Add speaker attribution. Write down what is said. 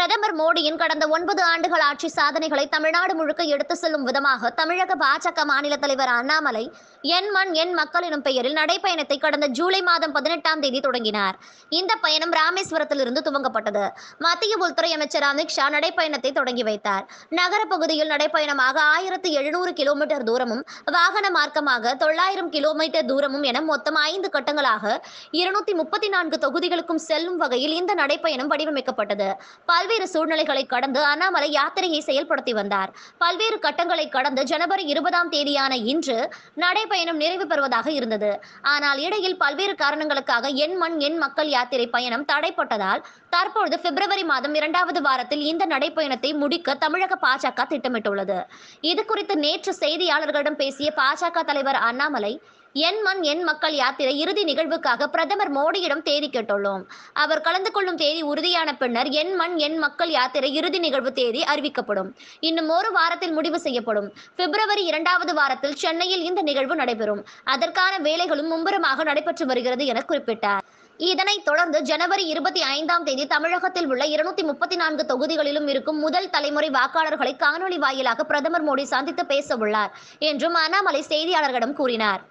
Speaker 1: பிரதமர் மோடியின் கடந்த ஒன்பது ஆண்டுகள் ஆட்சி சாதனைகளை தமிழ்நாடு முழுக்க எடுத்து செல்லும் விதமாக தமிழக பாஜக மாநில தலைவர் அண்ணாமலை என் மண் என் மக்கள் எனும் பெயரில் நடைப்பயணத்தை கடந்த ஜூலை மாதம் பதினெட்டாம் தேதி தொடங்கினார் இந்த பயணம் ராமேஸ்வரத்தில் இருந்து துவங்கப்பட்டது மத்திய உள்துறை அமைச்சர் அமித்ஷா நடைப்பயணத்தை தொடங்கி வைத்தார் நகர பகுதியில் நடைப்பயணமாக ஆயிரத்து எழுநூறு கிலோமீட்டர் தூரமும் வாகன மார்க்கமாக தொள்ளாயிரம் கிலோமீட்டர் தூரமும் என மொத்தம் ஐந்து கட்டங்களாக இருநூத்தி முப்பத்தி நான்கு தொகுதிகளுக்கும் செல்லும் வகையில் இந்த நடைப்பயணம் வடிவமைக்கப்பட்டது பல்வேறு பல்வேறு சூழ்நிலைகளை கடந்து அண்ணாமலை யாத்திரையை செயல்படுத்தி வந்தார் பல்வேறு கட்டங்களை கடந்து ஜனவரி இருபதாம் தேதியான இன்று நடைபயணம் நிறைவு பெறுவதாக இருந்தது ஆனால் இடையில் பல்வேறு காரணங்களுக்காக என் மண் என் மக்கள் யாத்திரை பயணம் தடைப்பட்டதால் தற்பொழுது பிப்ரவரி மாதம் இரண்டாவது வாரத்தில் இந்த நடைப்பயணத்தை முடிக்க தமிழக பாஜக திட்டமிட்டுள்ளது இதுகுறித்து நேற்று செய்தியாளர்களிடம் பேசிய பாஜக தலைவர் அண்ணாமலை என் மண் என் மக்கள் யாத்திரை இறுதி நிகழ்வுக்காக பிரதமர் மோடியிடம் தேதி கேட்டுள்ளோம் அவர் கலந்து கொள்ளும் தேதி உறுதியான பின்னர் என் மண் என் மக்கள் யாத்திரை இறுதி நிகழ்வு தேதி அறிவிக்கப்படும் இன்னும் ஒரு வாரத்தில் முடிவு செய்யப்படும் பிப்ரவரி இரண்டாவது வாரத்தில் சென்னையில் இந்த நிகழ்வு நடைபெறும் அதற்கான வேலைகளும் மும்முரமாக நடைபெற்று வருகிறது என குறிப்பிட்டார் இதனைத் தொடர்ந்து ஜனவரி இருபத்தி ஐந்தாம் தேதி தமிழகத்தில் உள்ள இருநூத்தி முப்பத்தி நான்கு தொகுதிகளிலும் இருக்கும் முதல் தலைமுறை வாக்காளர்களை காணொலி வாயிலாக பிரதமர் மோடி சந்தித்து பேச உள்ளார் என்றும் அண்ணாமலை செய்தியாளர்களிடம் கூறினார்